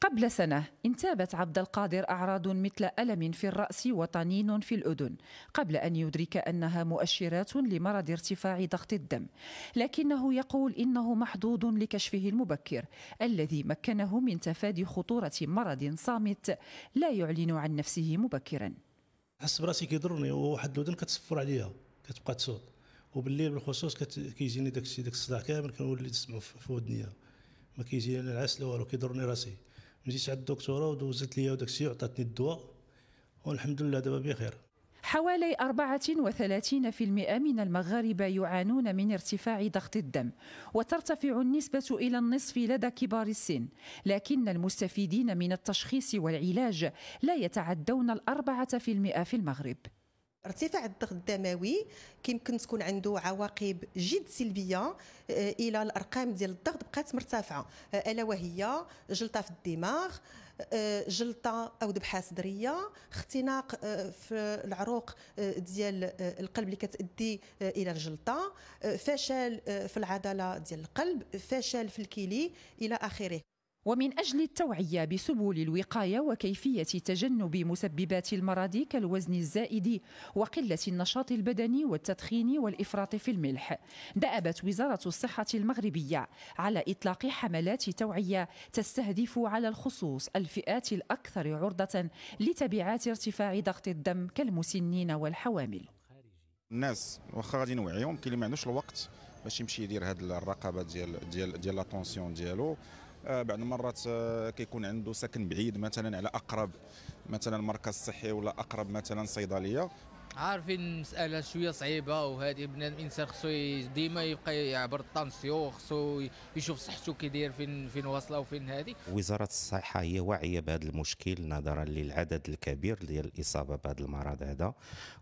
قبل سنة انتابت عبد القادر أعراض مثل ألم في الرأس وطنين في الأذن قبل أن يدرك أنها مؤشرات لمرض ارتفاع ضغط الدم لكنه يقول إنه محظوظ لكشفه المبكر الذي مكنه من تفادي خطورة مرض صامت لا يعلن عن نفسه مبكرا حس براسي كيضرني وواحد الأذن كتصفر عليها كتبقى تصوت وبالليل بالخصوص كيجيني داك الشيء داك الصداع كامل كنولي نسمعو في ودنيا ما كيجيني العسل والو كيضرني راسي مشيت عند الدكتوره ودوزت ليا وداك الشيء وعطاتني الدواء والحمد لله دابا بخير حوالي 34% من المغاربة يعانون من ارتفاع ضغط الدم وترتفع النسبة إلى النصف لدى كبار السن لكن المستفيدين من التشخيص والعلاج لا يتعدون الأربعة في في المغرب ارتفاع الضغط الدموي كيمكن تكون عنده عواقب جد سلبيه آه، الى الارقام ديال الضغط بقات مرتفعه آه، الا وهي جلطه في الدماغ آه، جلطه او ذبحه صدريه اختناق في العروق ديال القلب اللي كتؤدي الى الجلطه فشل في العضله ديال القلب فشل في الكلي الى اخره ومن أجل التوعية بسبل الوقاية وكيفية تجنب مسببات المرض كالوزن الزائد وقلة النشاط البدني والتدخين والإفراط في الملح دأبت وزارة الصحة المغربية على إطلاق حملات توعية تستهدف على الخصوص الفئات الأكثر عرضة لتبعات ارتفاع ضغط الدم كالمسنين والحوامل الناس واخا غادي نوعيهم كاين اللي ما عندوش الوقت باش يمشي يدير هذه الرقابه ديال ديال ديال لاطونسيون ديالو آه، بعض المرات آه، كيكون عنده سكن بعيد مثلا على اقرب مثلا مركز صحي ولا اقرب مثلا صيدليه عارفين المساله شويه صعيبه وهذه بنادم الانسان خصو ديما يبقى يعبر الطونسيون خصو يشوف صحته كي داير فين فين واصله وفين هذه وزاره الصحه هي واعيه بهذا المشكل نظرا للعدد الكبير ديال الاصابه بهذا المرض هذا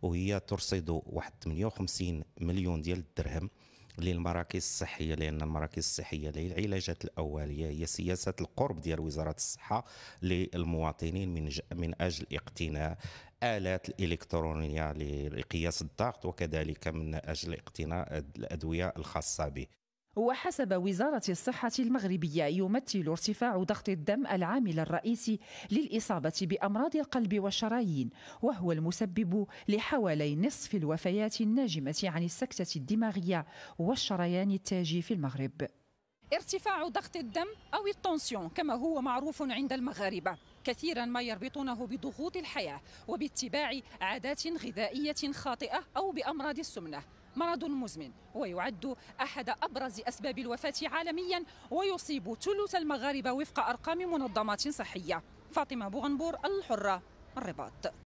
وهي ترصد واحد 58 مليون ديال الدرهم للمراكز الصحيه لان المراكز الصحيه للعلاجات الاوليه هي سياسه القرب ديال وزاره الصحه للمواطنين من من اجل اقتناء الالات الالكترونيه لقياس الضغط وكذلك من اجل اقتناء الادويه الخاصه به وحسب وزارة الصحة المغربية يمثل ارتفاع ضغط الدم العامل الرئيسي للإصابة بأمراض القلب والشرايين وهو المسبب لحوالي نصف الوفيات الناجمة عن السكتة الدماغية والشريان التاجي في المغرب ارتفاع ضغط الدم أو التونسيون كما هو معروف عند المغاربة كثيرا ما يربطونه بضغوط الحياة وباتباع عادات غذائية خاطئة أو بأمراض السمنة مرض مزمن ويعد أحد أبرز أسباب الوفاة عالميا ويصيب ثلث المغاربة وفق أرقام منظمات صحية فاطمة بوغنبور الحرة الرباط